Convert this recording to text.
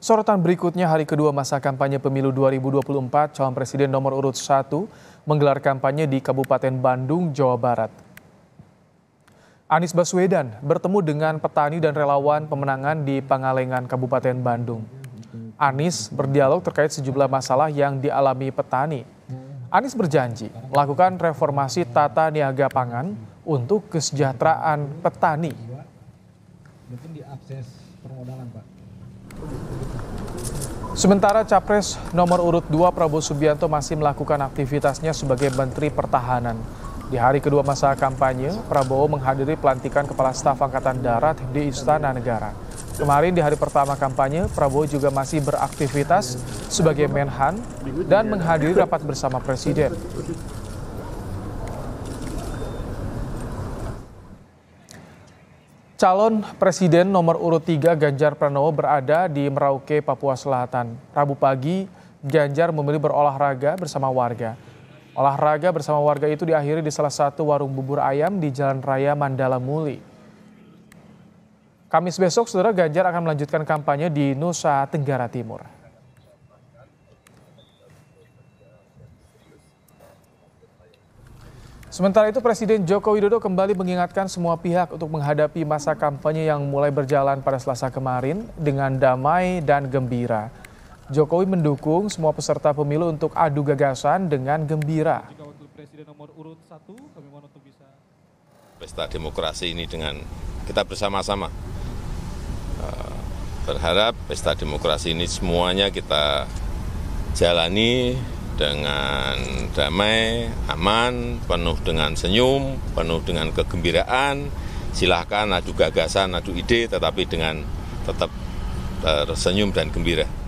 Sorotan berikutnya hari kedua masa kampanye pemilu 2024, calon presiden nomor urut 1 menggelar kampanye di Kabupaten Bandung, Jawa Barat. Anies Baswedan bertemu dengan petani dan relawan pemenangan di Pangalengan, Kabupaten Bandung. Anies berdialog terkait sejumlah masalah yang dialami petani. Anies berjanji melakukan reformasi tata niaga pangan untuk kesejahteraan petani. Mungkin diakses permodalan, Pak. Sementara Capres nomor urut 2 Prabowo Subianto masih melakukan aktivitasnya sebagai Menteri Pertahanan. Di hari kedua masa kampanye, Prabowo menghadiri pelantikan Kepala Staf Angkatan Darat di Istana Negara. Kemarin di hari pertama kampanye, Prabowo juga masih beraktivitas sebagai Menhan dan menghadiri rapat bersama Presiden. Calon Presiden nomor urut 3 Ganjar Pranowo berada di Merauke, Papua Selatan. Rabu pagi, Ganjar memilih berolahraga bersama warga. Olahraga bersama warga itu diakhiri di salah satu warung bubur ayam di Jalan Raya Mandala Muli. Kamis besok, saudara Ganjar akan melanjutkan kampanye di Nusa Tenggara Timur. Sementara itu Presiden Joko Widodo kembali mengingatkan semua pihak untuk menghadapi masa kampanye yang mulai berjalan pada Selasa kemarin dengan damai dan gembira. Jokowi mendukung semua peserta pemilu untuk adu gagasan dengan gembira. Pesta demokrasi ini dengan kita bersama-sama eh, berharap pesta demokrasi ini semuanya kita jalani dengan damai, aman, penuh dengan senyum, penuh dengan kegembiraan. Silahkan adu gagasan, adu ide, tetapi dengan tetap eh, tersenyum dan gembira.